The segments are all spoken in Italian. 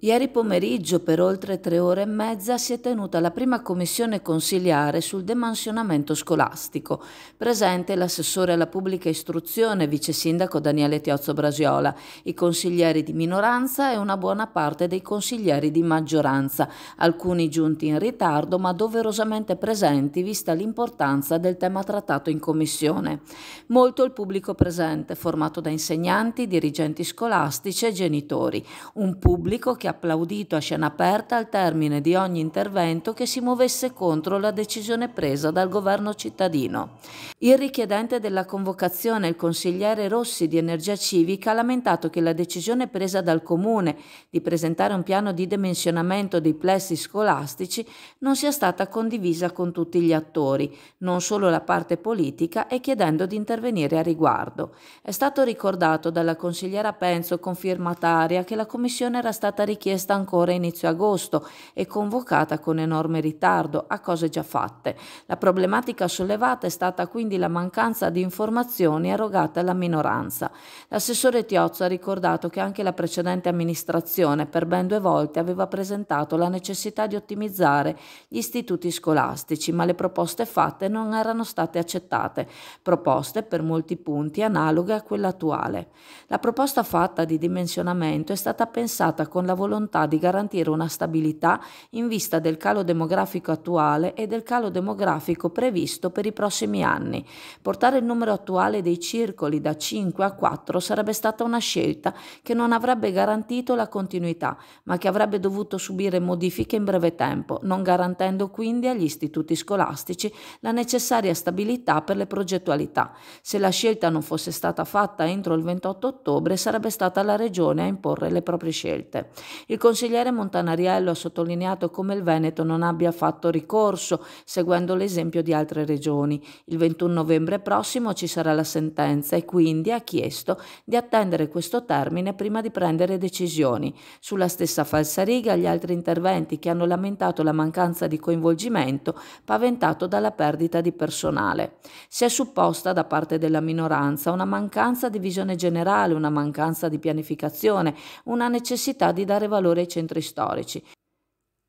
Ieri pomeriggio, per oltre tre ore e mezza, si è tenuta la prima commissione consiliare sul demansionamento scolastico, presente l'assessore alla pubblica istruzione, vice sindaco Daniele Tiozzo Brasiola, i consiglieri di minoranza e una buona parte dei consiglieri di maggioranza, alcuni giunti in ritardo ma doverosamente presenti vista l'importanza del tema trattato in commissione. Molto il pubblico presente, formato da insegnanti, dirigenti scolastici e genitori, un pubblico che anche applaudito a scena aperta al termine di ogni intervento che si muovesse contro la decisione presa dal governo cittadino. Il richiedente della convocazione, il consigliere Rossi di Energia Civica, ha lamentato che la decisione presa dal comune di presentare un piano di dimensionamento dei plessi scolastici non sia stata condivisa con tutti gli attori, non solo la parte politica, e chiedendo di intervenire a riguardo. È stato ricordato dalla consigliera Penzo, confirmataria, che la commissione era stata richiesta richiesta ancora a inizio agosto e convocata con enorme ritardo a cose già fatte. La problematica sollevata è stata quindi la mancanza di informazioni erogate alla minoranza. L'assessore Tiozzo ha ricordato che anche la precedente amministrazione per ben due volte aveva presentato la necessità di ottimizzare gli istituti scolastici, ma le proposte fatte non erano state accettate, proposte per molti punti analoghe a quella attuale. La proposta fatta di dimensionamento è stata pensata con lavoro volontà di garantire una stabilità in vista del calo demografico attuale e del calo demografico previsto per i prossimi anni. Portare il numero attuale dei circoli da 5 a 4 sarebbe stata una scelta che non avrebbe garantito la continuità, ma che avrebbe dovuto subire modifiche in breve tempo, non garantendo quindi agli istituti scolastici la necessaria stabilità per le progettualità. Se la scelta non fosse stata fatta entro il 28 ottobre, sarebbe stata la Regione a imporre le proprie scelte. Il consigliere Montanariello ha sottolineato come il Veneto non abbia fatto ricorso, seguendo l'esempio di altre regioni. Il 21 novembre prossimo ci sarà la sentenza e quindi ha chiesto di attendere questo termine prima di prendere decisioni. Sulla stessa falsariga gli altri interventi che hanno lamentato la mancanza di coinvolgimento paventato dalla perdita di personale. Si è supposta da parte della minoranza una mancanza di visione generale, una mancanza di pianificazione, una necessità di dare valore ai centri storici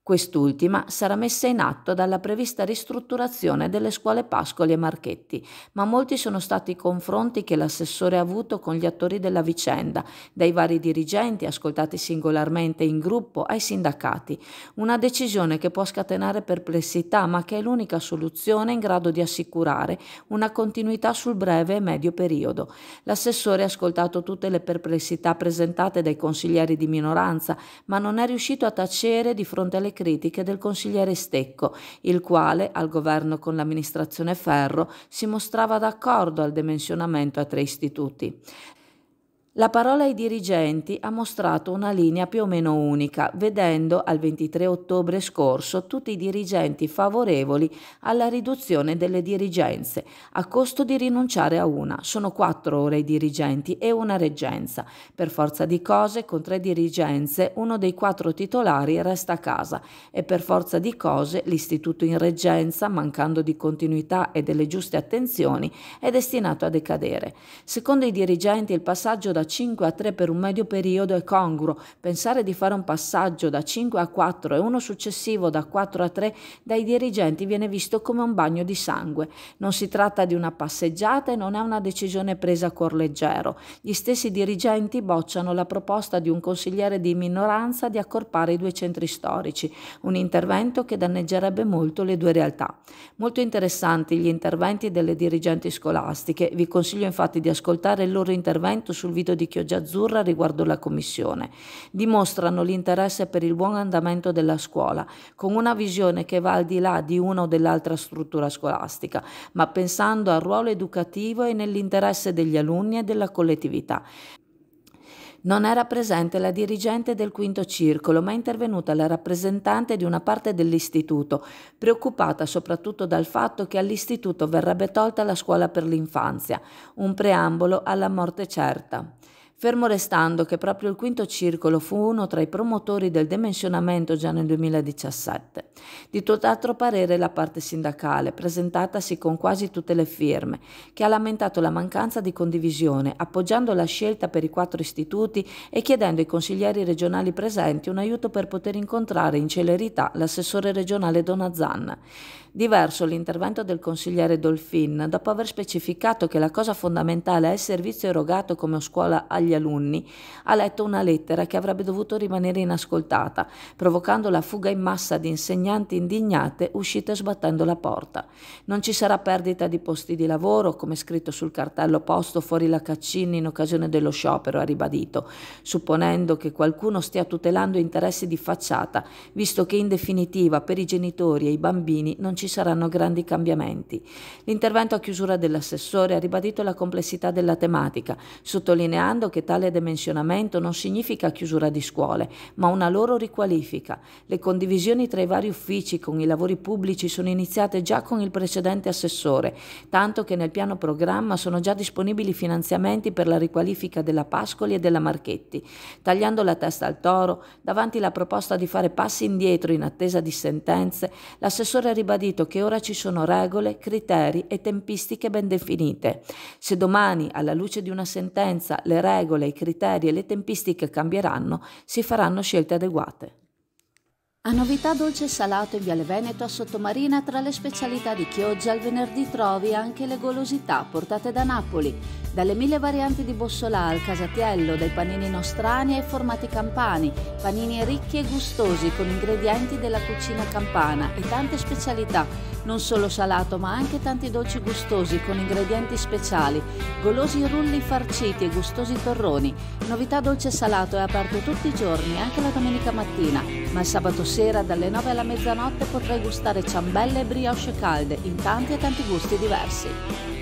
Quest'ultima sarà messa in atto dalla prevista ristrutturazione delle scuole Pascoli e Marchetti, ma molti sono stati i confronti che l'assessore ha avuto con gli attori della vicenda, dai vari dirigenti ascoltati singolarmente in gruppo ai sindacati. Una decisione che può scatenare perplessità, ma che è l'unica soluzione in grado di assicurare una continuità sul breve e medio periodo. L'assessore ha ascoltato tutte le perplessità presentate dai consiglieri di minoranza, ma non è riuscito a tacere di fronte alle critiche del consigliere Stecco, il quale, al governo con l'amministrazione Ferro, si mostrava d'accordo al dimensionamento a tre istituti. La parola ai dirigenti ha mostrato una linea più o meno unica, vedendo al 23 ottobre scorso tutti i dirigenti favorevoli alla riduzione delle dirigenze, a costo di rinunciare a una. Sono quattro ore i dirigenti e una reggenza. Per forza di cose, con tre dirigenze, uno dei quattro titolari resta a casa e per forza di cose l'istituto in reggenza, mancando di continuità e delle giuste attenzioni, è destinato a decadere. Secondo i dirigenti il passaggio da 5 a 3 per un medio periodo è congruo, pensare di fare un passaggio da 5 a 4 e uno successivo da 4 a 3 dai dirigenti viene visto come un bagno di sangue. Non si tratta di una passeggiata e non è una decisione presa a cuor leggero. Gli stessi dirigenti bocciano la proposta di un consigliere di minoranza di accorpare i due centri storici, un intervento che danneggerebbe molto le due realtà. Molto interessanti gli interventi delle dirigenti scolastiche, vi consiglio infatti di ascoltare il loro intervento sul video di Chioggia Azzurra riguardo la Commissione. Dimostrano l'interesse per il buon andamento della scuola, con una visione che va al di là di una o dell'altra struttura scolastica, ma pensando al ruolo educativo e nell'interesse degli alunni e della collettività. Non era presente la dirigente del quinto circolo, ma è intervenuta la rappresentante di una parte dell'istituto, preoccupata soprattutto dal fatto che all'istituto verrebbe tolta la scuola per l'infanzia, un preambolo alla morte certa fermo restando che proprio il quinto circolo fu uno tra i promotori del demensionamento già nel 2017. Di tutt'altro parere la parte sindacale, presentatasi con quasi tutte le firme, che ha lamentato la mancanza di condivisione, appoggiando la scelta per i quattro istituti e chiedendo ai consiglieri regionali presenti un aiuto per poter incontrare in celerità l'assessore regionale Dona Diverso l'intervento del consigliere Dolfin, dopo aver specificato che la cosa fondamentale è il servizio erogato come scuola agli alunni, ha letto una lettera che avrebbe dovuto rimanere inascoltata, provocando la fuga in massa di insegnanti indignate uscite sbattendo la porta. Non ci sarà perdita di posti di lavoro, come scritto sul cartello posto fuori la Caccini in occasione dello sciopero, ha ribadito, supponendo che qualcuno stia tutelando interessi di facciata, visto che in definitiva per i genitori e i bambini non ci ci saranno grandi cambiamenti. L'intervento a chiusura dell'assessore ha ribadito la complessità della tematica, sottolineando che tale dimensionamento non significa chiusura di scuole, ma una loro riqualifica. Le condivisioni tra i vari uffici con i lavori pubblici sono iniziate già con il precedente assessore, tanto che nel piano programma sono già disponibili finanziamenti per la riqualifica della Pascoli e della Marchetti. Tagliando la testa al toro, davanti alla proposta di fare passi indietro in attesa di sentenze, l'assessore ha ribadito capito che ora ci sono regole, criteri e tempistiche ben definite. Se domani, alla luce di una sentenza, le regole, i criteri e le tempistiche cambieranno, si faranno scelte adeguate. A novità dolce e salato in Viale Veneto a Sottomarina tra le specialità di Chioggia il venerdì trovi anche le golosità portate da Napoli dalle mille varianti di bossolà al casatiello, dai panini nostrani ai formati campani, panini ricchi e gustosi con ingredienti della cucina campana e tante specialità, non solo salato ma anche tanti dolci gustosi con ingredienti speciali, golosi rulli farciti e gustosi torroni. Novità dolce e salato è aperto tutti i giorni, anche la domenica mattina, ma il sabato sera dalle 9 alla mezzanotte potrai gustare ciambelle e brioche calde in tanti e tanti gusti diversi.